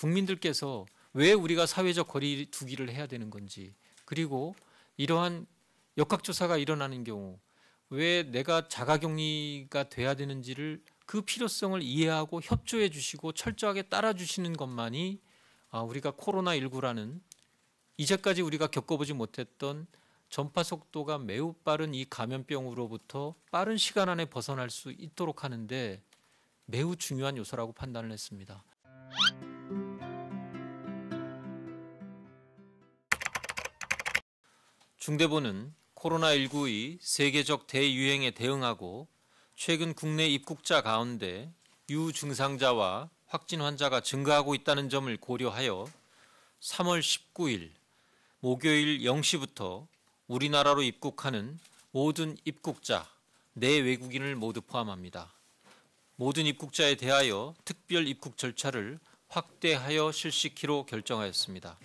국민들께서 왜 우리가 사회적 거리두기를 해야 되는 건지 그리고 이러한 역학조사가 일어나는 경우 왜 내가 자가격리가 돼야 되는지를 그 필요성을 이해하고 협조해 주시고 철저하게 따라 주시는 것만이 아, 우리가 코로나 19라는 이제까지 우리가 겪어보지 못했던 전파 속도가 매우 빠른 이 감염병으로부터 빠른 시간 안에 벗어날 수 있도록 하는데 매우 중요한 요소라고 판단을 했습니다. 중대본은 코로나19의 세계적 대유행에 대응하고 최근 국내 입국자 가운데 유증상자와 확진 환자가 증가하고 있다는 점을 고려하여 3월 19일 목요일 0시부터 우리나라로 입국하는 모든 입국자, 내외국인을 네 모두 포함합니다. 모든 입국자에 대하여 특별 입국 절차를 확대하여 실시키로 결정하였습니다.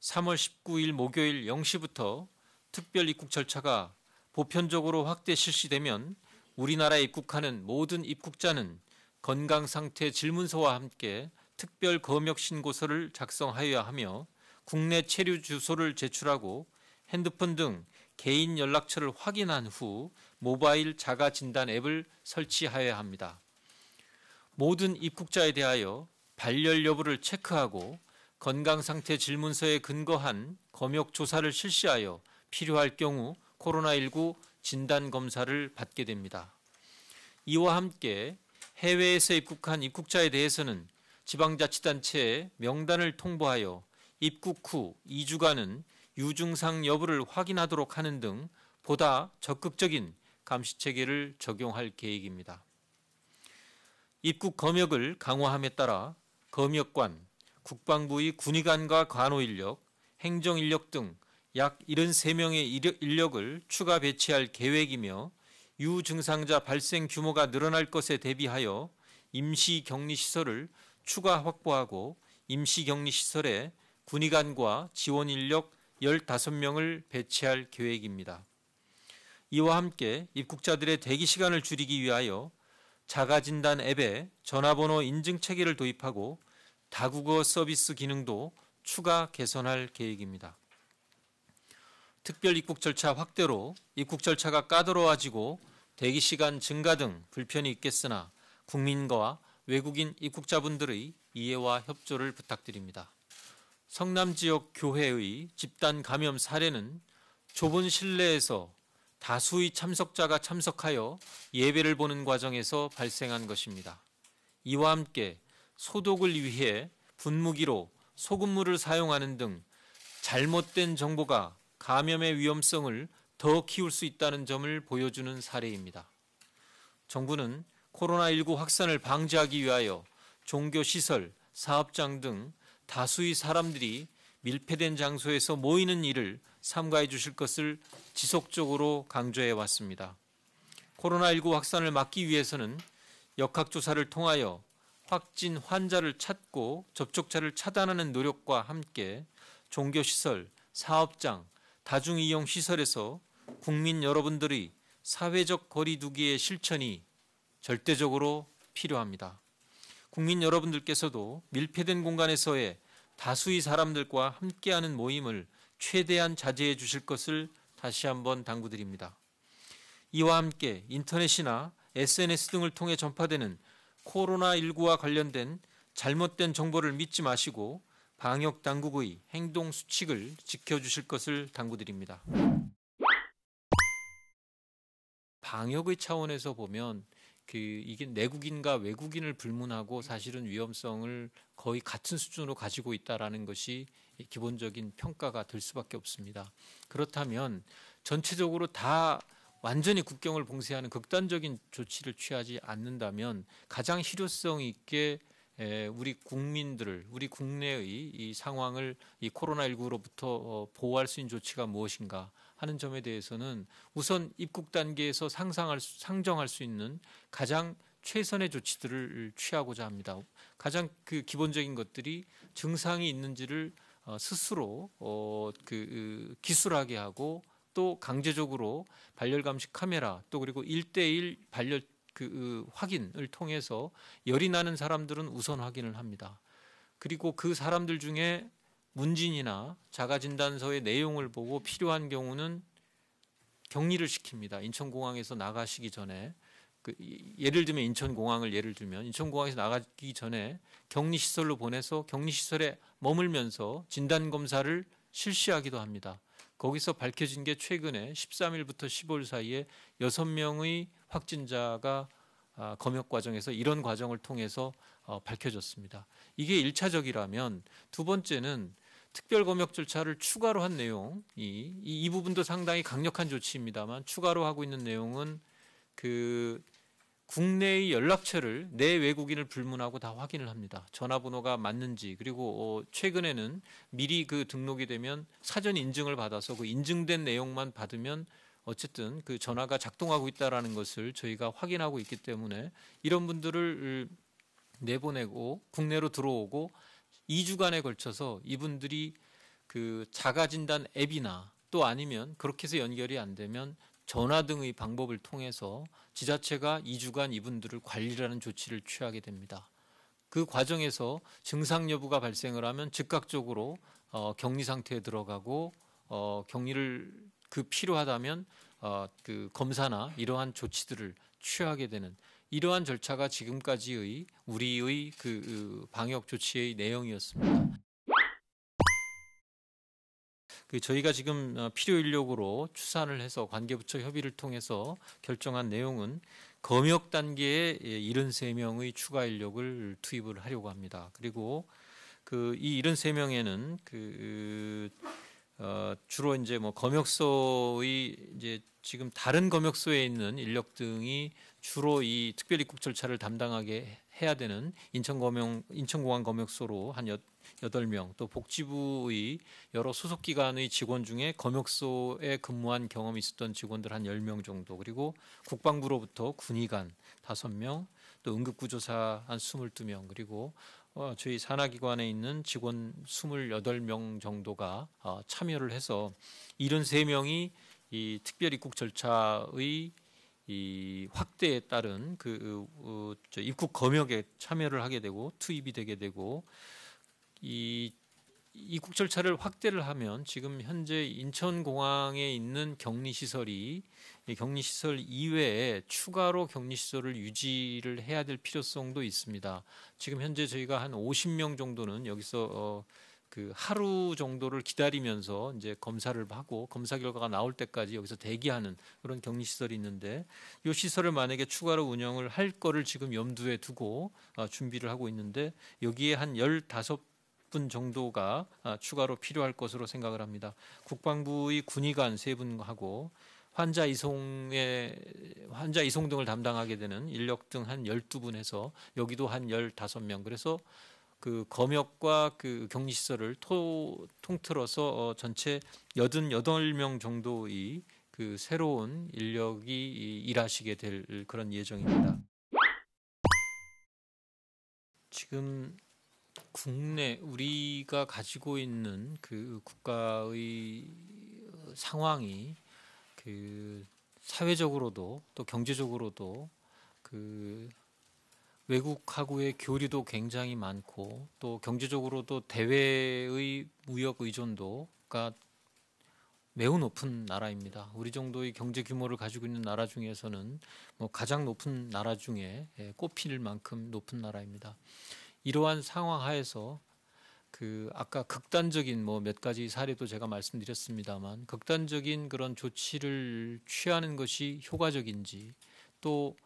3월 19일 목요일 0시부터 특별 입국 절차가 보편적으로 확대 실시되면 우리나라에 입국하는 모든 입국자는 건강 상태 질문서와 함께 특별 검역 신고서를 작성하여야 하며 국내 체류 주소를 제출하고 핸드폰 등 개인 연락처를 확인한 후 모바일 자가 진단 앱을 설치하여야 합니다. 모든 입국자에 대하여 발열 여부를 체크하고 건강 상태 질문서에 근거한 검역 조사를 실시하여 필요할 경우 코로나19 진단 검사를 받게 됩니다. 이와 함께 해외에서 입국한 입국자에 대해서는 지방자치단체에 명단을 통보하여 입국 후 2주간은 유증상 여부를 확인하도록 하는 등 보다 적극적인 감시 체계를 적용할 계획입니다. 입국 검역을 강화함에 따라 검역관, 국방부의 군의관과 간호 인력, 행정 인력 등 약 73명의 인력을 추가 배치할 계획이며 유증상자 발생 규모가 늘어날 것에 대비하여 임시 격리 시설을 추가 확보하고 임시 격리 시설에 군의관과 지원 인력 15명을 배치할 계획입니다. 이와 함께 입국자들의 대기 시간을 줄이기 위하여 자가진단 앱에 전화번호 인증 체계를 도입하고 다국어 서비스 기능도 추가 개선할 계획입니다. 특별 입국 절차 확대로 입국 절차가 까다로워지고 대기 시간 증가 등 불편이 있겠으나 국민과 외국인 입국자분들의 이해와 협조를 부탁드립니다. 성남 지역 교회의 집단 감염 사례는 좁은 실내에서 다수의 참석자가 참석하여 예배를 보는 과정에서 발생한 것입니다. 이와 함께 소독을 위해 분무기로 소금물을 사용하는 등 잘못된 정보가 감염의 위험성을 더 키울 수 있다는 점을 보여주는 사례입니다. 정부는 코로나19 확산을 방지하기 위하여 종교시설, 사업장 등 다수의 사람들이 밀폐된 장소에서 모이는 일을 삼가해 주실 것을 지속적으로 강조해 왔습니다. 코로나19 확산을 막기 위해서는 역학조사를 통하여 확진 환자를 찾고 접촉자를 차단하는 노력과 함께 종교시설, 사업장, 다중이용시설에서 국민 여러분들의 사회적 거리두기의 실천이 절대적으로 필요합니다. 국민 여러분들께서도 밀폐된 공간에서의 다수의 사람들과 함께하는 모임을 최대한 자제해 주실 것을 다시 한번 당부드립니다. 이와 함께 인터넷이나 SNS 등을 통해 전파되는 코로나19와 관련된 잘못된 정보를 믿지 마시고 방역 당국의 행동 수칙을 지켜주실 것을 당부드립니다. 방역의 차원에서 보면 그 이게 내국인과 외국인을 불문하고 사실은 위험성을 거의 같은 수준으로 가지고 있다라는 것이 기본적인 평가가 될 수밖에 없습니다. 그렇다면 전체적으로 다 완전히 국경을 봉쇄하는 극단적인 조치를 취하지 않는다면 가장 실효성 있게 우리 국민들을 우리 국내의 이 상황을 이 코로나19로부터 어, 보호할 수 있는 조치가 무엇인가 하는 점에 대해서는 우선 입국 단계에서 상상할 상정할 수 있는 가장 최선의 조치들을 취하고자 합니다. 가장 그 기본적인 것들이 증상이 있는지를 어, 스스로 어, 그, 그 기술하게 하고 또 강제적으로 발열 감식 카메라 또 그리고 일대일 발열 그, 그 확인을 통해서 열이 나는 사람들은 우선 확인을 합니다. 그리고 그 사람들 중에 문진이나 자가진단서의 내용을 보고 필요한 경우는 격리를 시킵니다. 인천공항에서 나가시기 전에 그 예를 들면 인천공항을 예를 들면 인천공항에서 나가기 전에 격리시설로 보내서 격리시설에 머물면서 진단검사를 실시하기도 합니다. 거기서 밝혀진 게 최근에 13일부터 15일 사이에 6명의 확진자가 아, 검역 과정에서 이런 과정을 통해서 어, 밝혀졌습니다. 이게 1차적이라면 두 번째는 특별 검역 절차를 추가로 한 내용, 이, 이, 부분도 상당히 강력한 조치입니다만 추가로 하고 있는 내용은 그 국내의 연락처를 내 외국인을 불문하고 다 확인을 합니다. 전화번호가 맞는지 그리고 어, 최근에는 미리 그 등록이 되면 사전 인증을 받아서 그 인증된 내용만 받으면 어쨌든 그 전화가 작동하고 있다라는 것을 저희가 확인하고 있기 때문에 이런 분들을 음, 내보내고 국내로 들어오고 2주간에 걸쳐서 이분들이 그 자가진단 앱이나 또 아니면 그렇게 해서 연결이 안 되면 전화 등의 방법을 통해서 지자체가 2주간 이분들을 관리라는 조치를 취하게 됩니다. 그 과정에서 증상 여부가 발생을 하면 즉각적으로 어, 격리 상태에 들어가고 어, 격리를 그 필요하다면 어, 그 검사나 이러한 조치들을 취하게 되는 이러한 절차가 지금까지의 우리의 그, 그 방역 조치의 내용이었습니다. 그 저희가 지금 어, 필요 인력으로 추산을 해서 관계부처 협의를 통해서 결정한 내용은 검역 단계에 73명의 예, 추가 인력을 투입을 하려고 합니다. 그리고 그이 73명에는 그 어, 주로 이제 뭐 검역소의 이제 지금 다른 검역소에 있는 인력 등이 주로 이 특별입국 절차를 담당하게 해야 되는 인천검역 인천공항 검역소로 한 여덟 명또 복지부의 여러 소속 기관의 직원 중에 검역소에 근무한 경험이 있었던 직원들 한 열 명 정도 그리고 국방부로부터 군의관 다섯 명또 응급구조사 한 스물두 명 그리고 어, 저희 산하기관에 있는 직원 스물여덟 명 정도가 어, 참여를 해서 일흔 세명이이 특별입국 절차의 이 확대에 따른 그 어, 입국 검역에 참여를 하게 되고 투입이 되게 되고 이 입국 절차를 확대를 하면 지금 현재 인천공항에 있는 격리 시설이 격리 시설 이외에 추가로 격리 시설을 유지를 해야 될 필요성도 있습니다. 지금 현재 저희가 한 50명 정도는 여기서 어, 그 하루 정도를 기다리면서 이제 검사를 하고 검사 결과가 나올 때까지 여기서 대기하는 그런 격리 시설이 있는데 이 시설을 만약에 추가로 운영을 할 거를 지금 염두에 두고 아, 준비를 하고 있는데 여기에 한 열다섯 분 정도가 아, 추가로 필요할 것으로 생각을 합니다. 국방부의 군의관 세 분하고 환자 이송에 환자 이송 등을 담당하게 되는 인력 등 한 열두 분에서 여기도 한 열다섯 명 그래서 그 검역과 그 격리 시설을 토, 통틀어서 어, 전체 여든 여덟 명 정도의 그 새로운 인력이 일하시게 될 그런 예정입니다. 지금 국내 우리가 가지고 있는 그 국가의 어, 상황이 그 사회적으로도 또 경제적으로도 그 외국하고의 교류도 굉장히 많고 또 경제적으로도 대외의 무역 의존도가 매우 높은 나라입니다. 우리 정도의 경제 규모를 가지고 있는 나라 중에서는 뭐 가장 높은 나라 중에 예, 꼽힐 만큼 높은 나라입니다. 이러한 상황 하에서 그 아까 극단적인 뭐 몇 가지 사례도 제가 말씀드렸습니다만 극단적인 그런 조치를 취하는 것이 효과적인지 또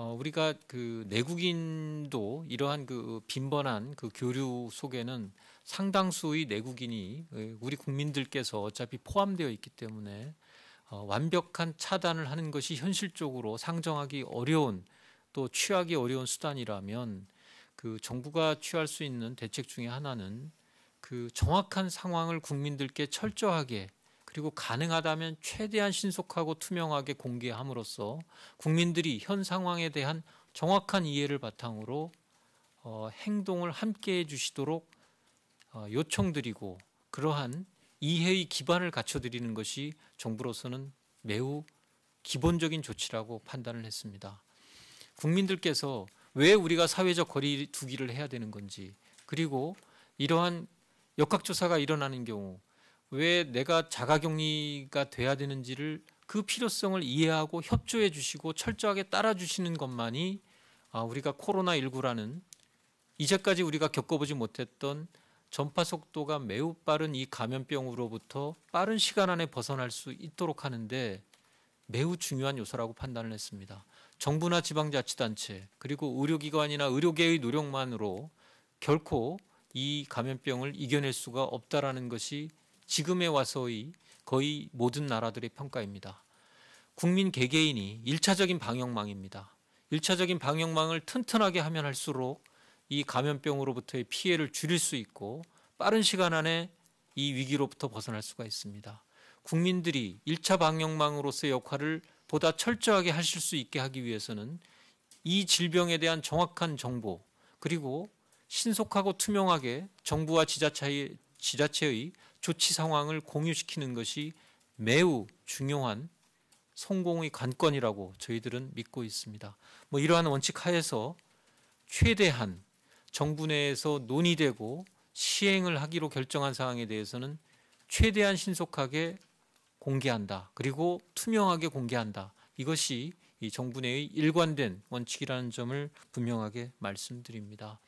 어, 우리가 그 내국인도 이러한 그 빈번한 그 교류 속에는 상당수의 내국인이 예, 우리 국민들께서 어차피 포함되어 있기 때문에 어, 완벽한 차단을 하는 것이 현실적으로 상정하기 어려운 또 취하기 어려운 수단이라면 그 정부가 취할 수 있는 대책 중의 하나는 그 정확한 상황을 국민들께 철저하게 그리고 가능하다면 최대한 신속하고 투명하게 공개함으로써 국민들이 현 상황에 대한 정확한 이해를 바탕으로 어, 행동을 함께 해주시도록 어, 요청드리고 그러한 이해의 기반을 갖춰드리는 것이 정부로서는 매우 기본적인 조치라고 판단을 했습니다. 국민들께서 왜 우리가 사회적 거리 두기를 해야 되는 건지 그리고 이러한 역학조사가 일어나는 경우 왜 내가 자가격리가 돼야 되는지를 그 필요성을 이해하고 협조해 주시고 철저하게 따라 주시는 것만이 아, 우리가 코로나19라는 이제까지 우리가 겪어보지 못했던 전파 속도가 매우 빠른 이 감염병으로부터 빠른 시간 안에 벗어날 수 있도록 하는데 매우 중요한 요소라고 판단을 했습니다. 정부나 지방자치단체 그리고 의료기관이나 의료계의 노력만으로 결코 이 감염병을 이겨낼 수가 없다라는 것이 지금에 와서의 거의 모든 나라들의 평가입니다. 국민 개개인이 1차적인 방역망입니다. 1차적인 방역망을 튼튼하게 하면 할수록 이 감염병으로부터의 피해를 줄일 수 있고 빠른 시간 안에 이 위기로부터 벗어날 수가 있습니다. 국민들이 1차 방역망으로서의 역할을 보다 철저하게 하실 수 있게 하기 위해서는 이 질병에 대한 정확한 정보 그리고 신속하고 투명하게 정부와 지자체의, 지자체의 조치 상황을 공유시키는 것이 매우 중요한 성공의 관건이라고 저희들은 믿고 있습니다. 뭐 이러한 원칙 하에서 최대한 정부 내에서 논의되고 시행을 하기로 결정한 사항에 대해서는 최대한 신속하게 공개한다. 그리고 투명하게 공개한다. 이것이 이 정부 내의 일관된 원칙이라는 점을 분명하게 말씀드립니다.